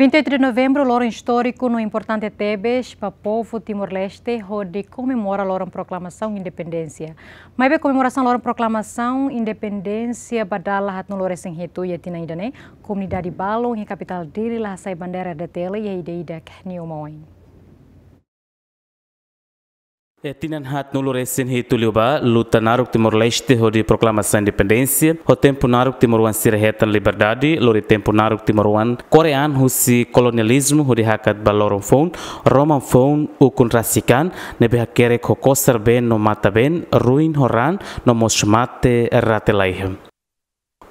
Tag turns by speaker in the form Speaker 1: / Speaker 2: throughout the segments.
Speaker 1: 23 de novembro, loro histórico no importante Tebes para o povo Timor-Leste, onde comemora loro proclamação independência. Mas a comemoração loro proclamação independência badala hat no loro sem reto e tina né? comunidade Balong e capital dele lá sai bandeira da tela e a ideia da
Speaker 2: é Etinan hat nulo recen hituliuba luta Naruk Timor Leste ho de proclamação de independência, o tempo Naruk Timor Wan sira hetan liberdade, lori tempo Naruk Timor Wan Korean ho si colonialismo ho de hakat balorong fon, Roman fon u kontrasikan nebe hakere ko kosar ben no mata ben, ruin horan no mosmate ratelaihem.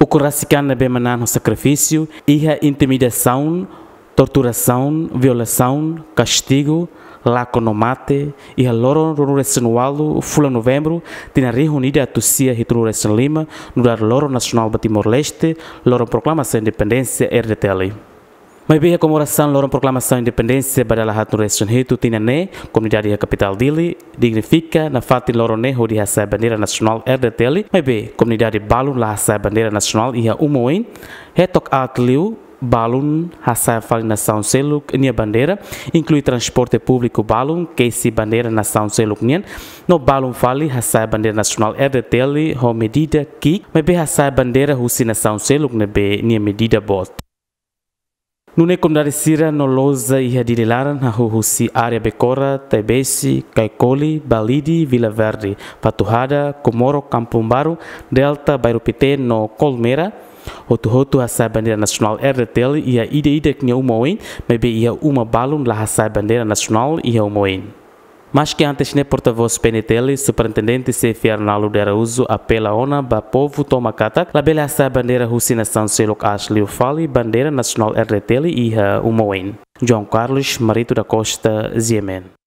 Speaker 2: O kontrasikan nebe manan ho sacrifício, iha intimidação, torturação, violação, castigo, Lá com o mate e a Loro Ruresenualo, Fula Novembro, Tina reunida a Tussia e Tururesen Lima, no dar Loro Nacional Timor-Leste, Loro Proclamação Independência RDTL. Mas bem a comemoração Loro Proclamação Independência para a Tururesen Rito Tinané, comunidade da capital dele, dignifica na fati Loro Neho de Raça Bandeira Nacional RDTL, mas bem comunidade Balu Raça Bandeira Nacional e a Umoin, Atliu, Balun Hassan Fang Nação Seluk Nia Bandeira, inclui transporte público Balun, Casey Bandeira Nação Seluk Nian, no Balun Fali Hassan Bandeira Nacional RDTL, ho medida que, Mebe be Hassan Bandeira Husi Nação Seluk Nebe Nia Medida Bot. Nune comunidade sira no loza e hadirilaran ha huhusi área Becora, Tebesi, Caicoli, Balidi, Vila Verde, Patuhada, Comoro, Campumbaru, Delta, Bairupite, no Colmeira, otu a hasai bandeira nacional RTL ia ide-ide que umoin, mebe ia uma balum la hasai bandeira nacional ia umoin. Mas que antes ne porta-voz PNTL, superintendente CFA Arnaldo de Araújo apela ona ba povo toma la labela essa bandeira rucinação selok Ashley liufali, bandeira nacional RTL e umoin. João Carlos, marido da Costa, Ziemen.